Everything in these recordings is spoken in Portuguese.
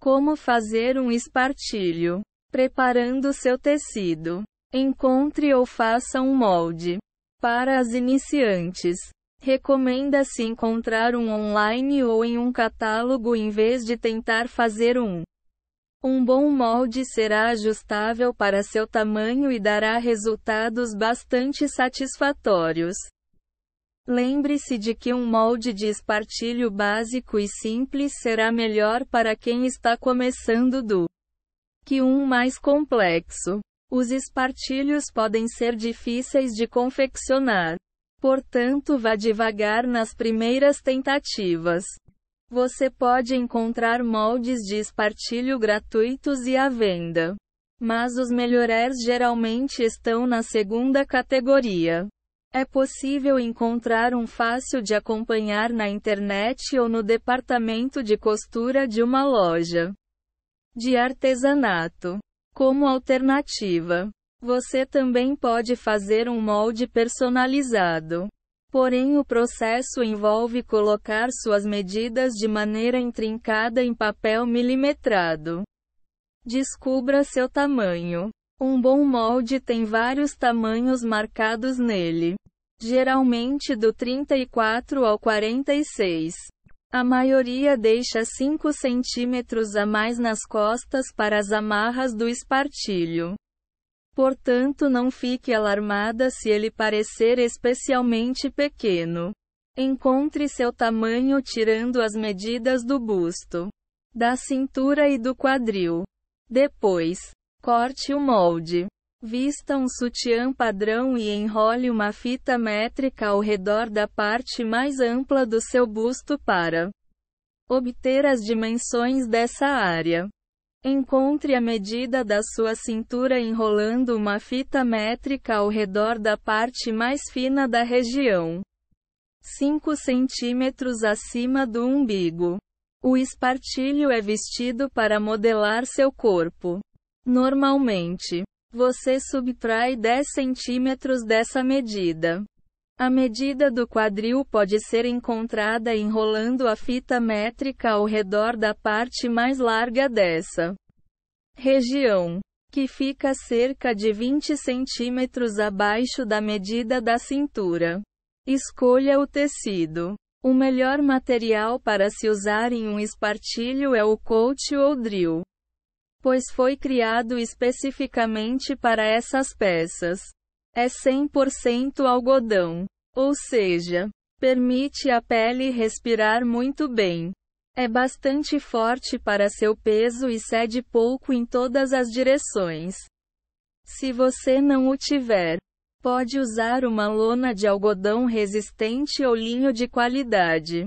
Como fazer um espartilho? Preparando seu tecido. Encontre ou faça um molde. Para as iniciantes, recomenda-se encontrar um online ou em um catálogo em vez de tentar fazer um. Um bom molde será ajustável para seu tamanho e dará resultados bastante satisfatórios. Lembre-se de que um molde de espartilho básico e simples será melhor para quem está começando do que um mais complexo. Os espartilhos podem ser difíceis de confeccionar. Portanto, vá devagar nas primeiras tentativas. Você pode encontrar moldes de espartilho gratuitos e à venda. Mas os melhores geralmente estão na segunda categoria. É possível encontrar um fácil de acompanhar na internet ou no departamento de costura de uma loja de artesanato. Como alternativa, você também pode fazer um molde personalizado. Porém, o processo envolve colocar suas medidas de maneira intrincada em papel milimetrado. Descubra seu tamanho. Um bom molde tem vários tamanhos marcados nele geralmente do 34 ao 46. A maioria deixa 5 centímetros a mais nas costas para as amarras do espartilho. Portanto, não fique alarmada se ele parecer especialmente pequeno. Encontre seu tamanho tirando as medidas do busto, da cintura e do quadril. Depois, corte o molde. Vista um sutiã padrão e enrole uma fita métrica ao redor da parte mais ampla do seu busto para obter as dimensões dessa área. Encontre a medida da sua cintura enrolando uma fita métrica ao redor da parte mais fina da região. 5 centímetros acima do umbigo. O espartilho é vestido para modelar seu corpo. Normalmente, você subtrai 10 centímetros dessa medida. A medida do quadril pode ser encontrada enrolando a fita métrica ao redor da parte mais larga dessa região, que fica cerca de 20 centímetros abaixo da medida da cintura. Escolha o tecido. O melhor material para se usar em um espartilho é o coach ou drill pois foi criado especificamente para essas peças. É 100% algodão, ou seja, permite à pele respirar muito bem. É bastante forte para seu peso e cede pouco em todas as direções. Se você não o tiver, pode usar uma lona de algodão resistente ou linho de qualidade.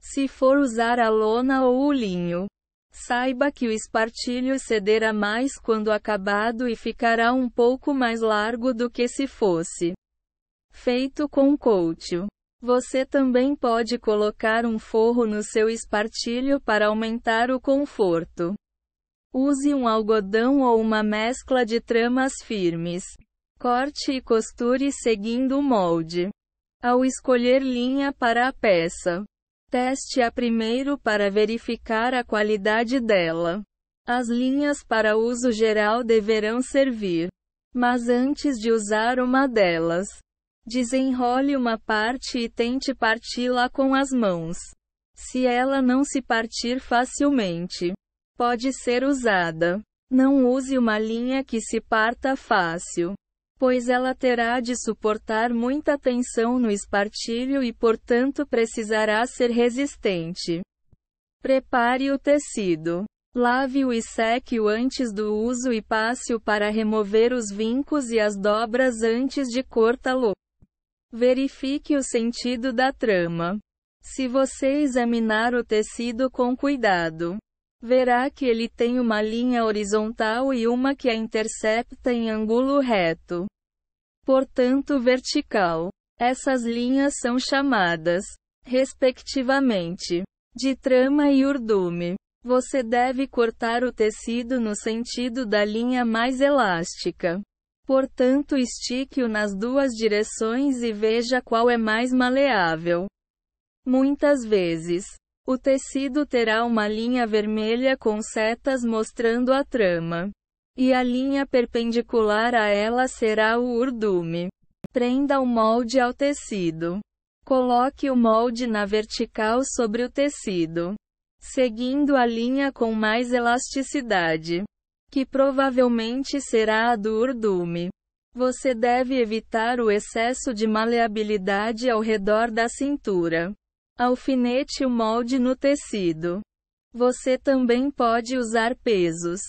Se for usar a lona ou o linho, Saiba que o espartilho cederá mais quando acabado e ficará um pouco mais largo do que se fosse feito com coutil. Você também pode colocar um forro no seu espartilho para aumentar o conforto. Use um algodão ou uma mescla de tramas firmes. Corte e costure seguindo o molde. Ao escolher linha para a peça, Teste-a primeiro para verificar a qualidade dela. As linhas para uso geral deverão servir. Mas antes de usar uma delas, desenrole uma parte e tente parti-la com as mãos. Se ela não se partir facilmente, pode ser usada. Não use uma linha que se parta fácil pois ela terá de suportar muita tensão no espartilho e, portanto, precisará ser resistente. Prepare o tecido. Lave-o e seque-o antes do uso e passe-o para remover os vincos e as dobras antes de cortá-lo. Verifique o sentido da trama. Se você examinar o tecido com cuidado, verá que ele tem uma linha horizontal e uma que a intercepta em ângulo reto, portanto vertical. Essas linhas são chamadas, respectivamente, de trama e urdume. Você deve cortar o tecido no sentido da linha mais elástica. Portanto, estique-o nas duas direções e veja qual é mais maleável. Muitas vezes, o tecido terá uma linha vermelha com setas mostrando a trama. E a linha perpendicular a ela será o urdume. Prenda o molde ao tecido. Coloque o molde na vertical sobre o tecido, seguindo a linha com mais elasticidade, que provavelmente será a do urdume. Você deve evitar o excesso de maleabilidade ao redor da cintura. Alfinete o molde no tecido. Você também pode usar pesos,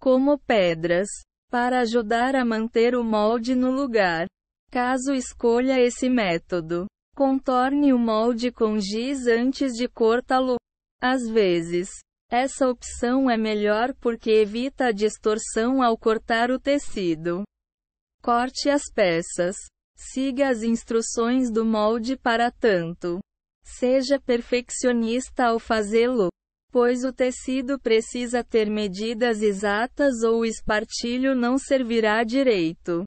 como pedras, para ajudar a manter o molde no lugar. Caso escolha esse método, contorne o molde com giz antes de cortá-lo. Às vezes, essa opção é melhor porque evita a distorção ao cortar o tecido. Corte as peças. Siga as instruções do molde para tanto. Seja perfeccionista ao fazê-lo, pois o tecido precisa ter medidas exatas ou o espartilho não servirá direito.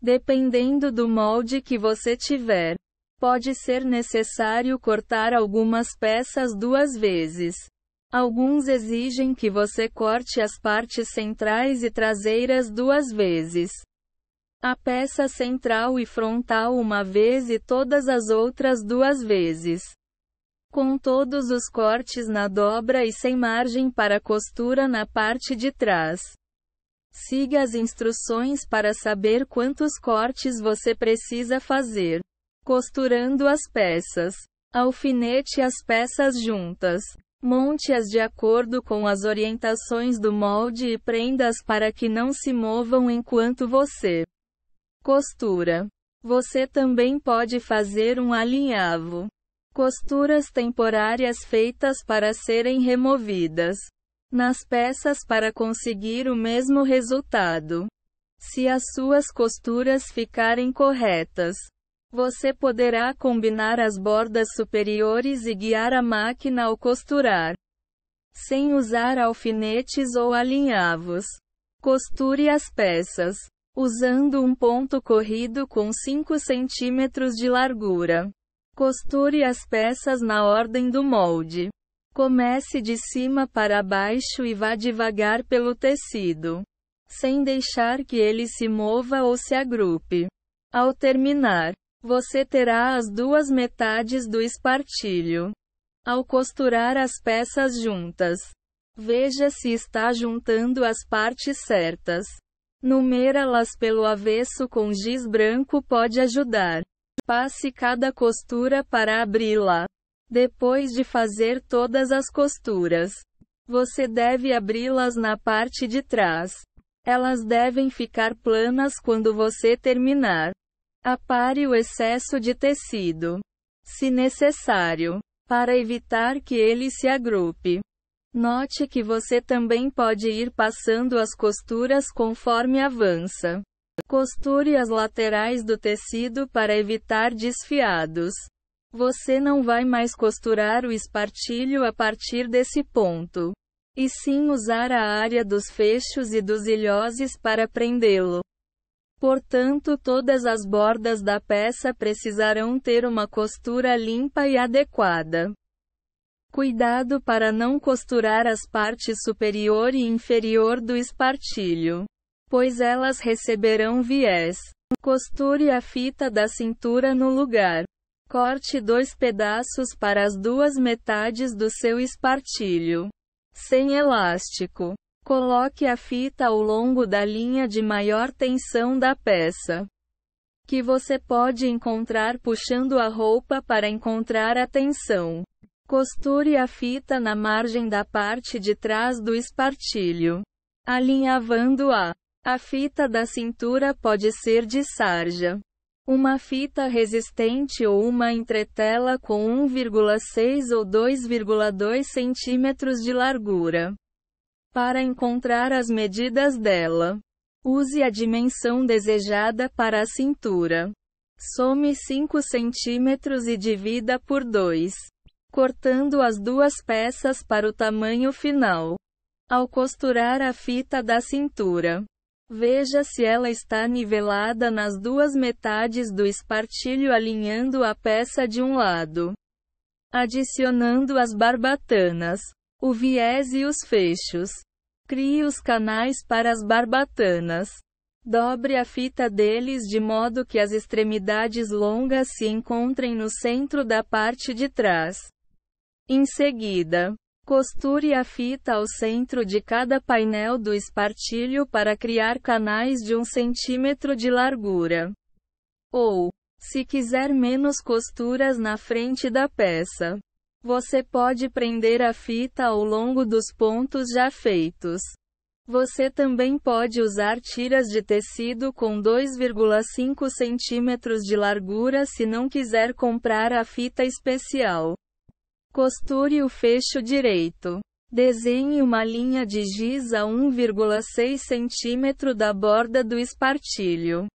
Dependendo do molde que você tiver, pode ser necessário cortar algumas peças duas vezes. Alguns exigem que você corte as partes centrais e traseiras duas vezes a peça central e frontal uma vez e todas as outras duas vezes. Com todos os cortes na dobra e sem margem para costura na parte de trás. Siga as instruções para saber quantos cortes você precisa fazer. Costurando as peças. Alfinete as peças juntas. Monte-as de acordo com as orientações do molde e prenda-as para que não se movam enquanto você Costura. Você também pode fazer um alinhavo. Costuras temporárias feitas para serem removidas nas peças para conseguir o mesmo resultado. Se as suas costuras ficarem corretas, você poderá combinar as bordas superiores e guiar a máquina ao costurar, sem usar alfinetes ou alinhavos. Costure as peças usando um ponto corrido com 5 centímetros de largura. Costure as peças na ordem do molde. Comece de cima para baixo e vá devagar pelo tecido, sem deixar que ele se mova ou se agrupe. Ao terminar, você terá as duas metades do espartilho. Ao costurar as peças juntas, veja se está juntando as partes certas. Numera-las pelo avesso com giz branco pode ajudar. Passe cada costura para abri-la. Depois de fazer todas as costuras, você deve abri-las na parte de trás. Elas devem ficar planas quando você terminar. Apare o excesso de tecido, se necessário, para evitar que ele se agrupe. Note que você também pode ir passando as costuras conforme avança. Costure as laterais do tecido para evitar desfiados. Você não vai mais costurar o espartilho a partir desse ponto. E sim usar a área dos fechos e dos ilhoses para prendê-lo. Portanto, todas as bordas da peça precisarão ter uma costura limpa e adequada. Cuidado para não costurar as partes superior e inferior do espartilho, pois elas receberão viés. Costure a fita da cintura no lugar. Corte dois pedaços para as duas metades do seu espartilho. Sem elástico. Coloque a fita ao longo da linha de maior tensão da peça. Que você pode encontrar puxando a roupa para encontrar a tensão. Costure a fita na margem da parte de trás do espartilho, alinhavando-a. A fita da cintura pode ser de sarja, uma fita resistente ou uma entretela com 1,6 ou 2,2 centímetros de largura. Para encontrar as medidas dela, use a dimensão desejada para a cintura. Some 5 centímetros e divida por 2 cortando as duas peças para o tamanho final. Ao costurar a fita da cintura, veja se ela está nivelada nas duas metades do espartilho, alinhando a peça de um lado, adicionando as barbatanas, o viés e os fechos. Crie os canais para as barbatanas. Dobre a fita deles de modo que as extremidades longas se encontrem no centro da parte de trás. Em seguida, costure a fita ao centro de cada painel do espartilho para criar canais de 1 cm de largura. Ou, se quiser menos costuras na frente da peça, você pode prender a fita ao longo dos pontos já feitos. Você também pode usar tiras de tecido com 2,5 cm de largura se não quiser comprar a fita especial. Costure o fecho direito. Desenhe uma linha de giz a 1,6 cm da borda do espartilho.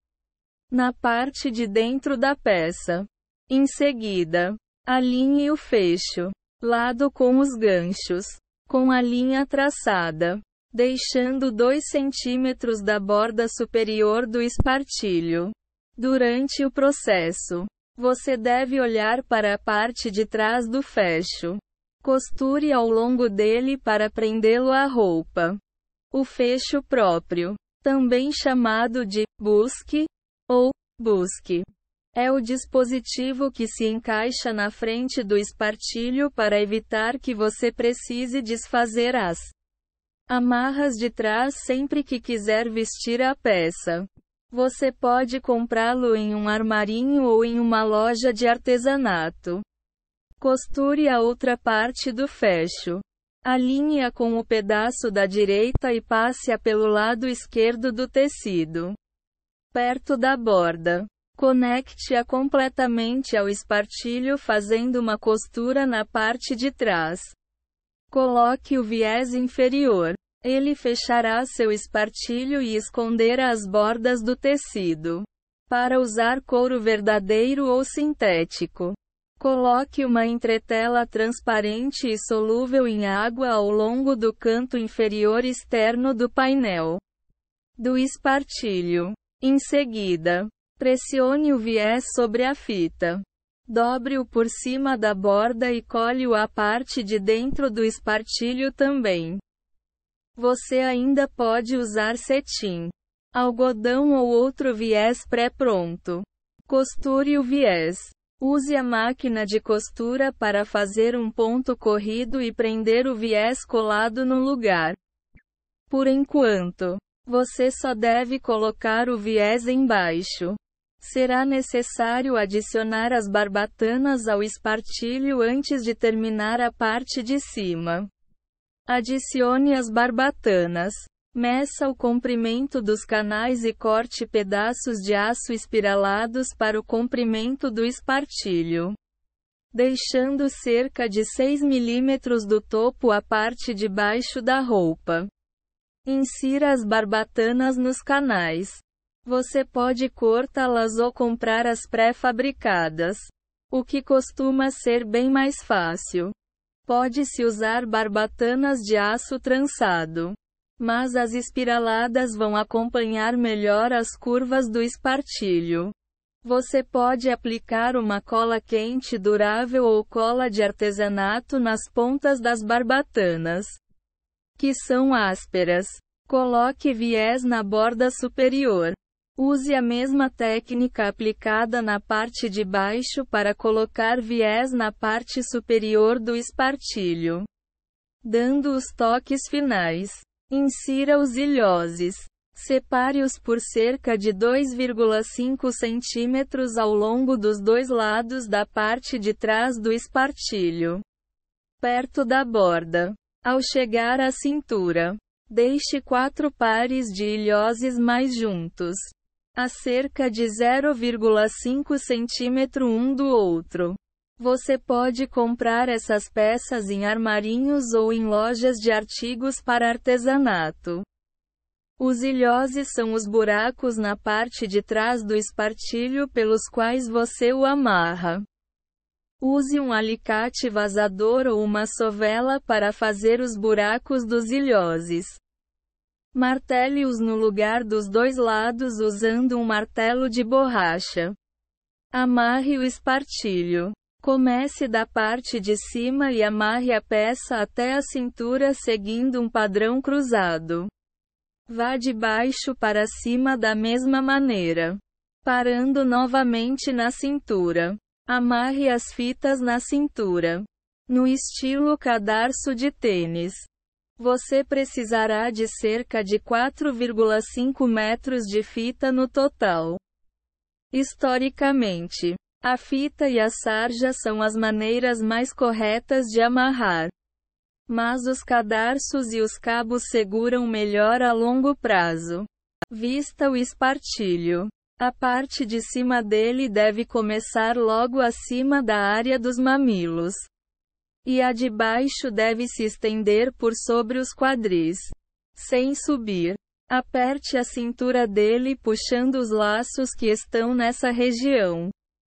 Na parte de dentro da peça. Em seguida, alinhe o fecho. Lado com os ganchos. Com a linha traçada. Deixando 2 cm da borda superior do espartilho. Durante o processo, você deve olhar para a parte de trás do fecho. Costure ao longo dele para prendê-lo à roupa. O fecho próprio, também chamado de busque ou busque, é o dispositivo que se encaixa na frente do espartilho para evitar que você precise desfazer as amarras de trás sempre que quiser vestir a peça. Você pode comprá-lo em um armarinho ou em uma loja de artesanato. Costure a outra parte do fecho. Alinhe-a com o pedaço da direita e passe-a pelo lado esquerdo do tecido. Perto da borda. Conecte-a completamente ao espartilho fazendo uma costura na parte de trás. Coloque o viés inferior. Ele fechará seu espartilho e esconderá as bordas do tecido. Para usar couro verdadeiro ou sintético, coloque uma entretela transparente e solúvel em água ao longo do canto inferior externo do painel do espartilho. Em seguida, pressione o viés sobre a fita. Dobre-o por cima da borda e colhe-o à parte de dentro do espartilho também. Você ainda pode usar cetim, algodão ou outro viés pré-pronto. Costure o viés. Use a máquina de costura para fazer um ponto corrido e prender o viés colado no lugar. Por enquanto, você só deve colocar o viés embaixo. Será necessário adicionar as barbatanas ao espartilho antes de terminar a parte de cima. Adicione as barbatanas. Meça o comprimento dos canais e corte pedaços de aço espiralados para o comprimento do espartilho, deixando cerca de 6 milímetros do topo à parte de baixo da roupa. Insira as barbatanas nos canais. Você pode cortá-las ou comprar as pré-fabricadas, o que costuma ser bem mais fácil. Pode-se usar barbatanas de aço trançado. Mas as espiraladas vão acompanhar melhor as curvas do espartilho. Você pode aplicar uma cola quente durável ou cola de artesanato nas pontas das barbatanas, que são ásperas. Coloque viés na borda superior. Use a mesma técnica aplicada na parte de baixo para colocar viés na parte superior do espartilho, dando os toques finais. Insira os ilhoses. Separe-os por cerca de 2,5 centímetros ao longo dos dois lados da parte de trás do espartilho, perto da borda. Ao chegar à cintura, deixe quatro pares de ilhoses mais juntos a cerca de 0,5 centímetro um do outro. Você pode comprar essas peças em armarinhos ou em lojas de artigos para artesanato. Os ilhoses são os buracos na parte de trás do espartilho pelos quais você o amarra. Use um alicate vazador ou uma sovela para fazer os buracos dos ilhoses. Martele-os no lugar dos dois lados usando um martelo de borracha. Amarre o espartilho. Comece da parte de cima e amarre a peça até a cintura seguindo um padrão cruzado. Vá de baixo para cima da mesma maneira. Parando novamente na cintura. Amarre as fitas na cintura. No estilo cadarço de tênis. Você precisará de cerca de 4,5 metros de fita no total. Historicamente, a fita e a sarja são as maneiras mais corretas de amarrar. Mas os cadarços e os cabos seguram melhor a longo prazo. Vista o espartilho. A parte de cima dele deve começar logo acima da área dos mamilos. E a de baixo deve se estender por sobre os quadris, sem subir. Aperte a cintura dele puxando os laços que estão nessa região.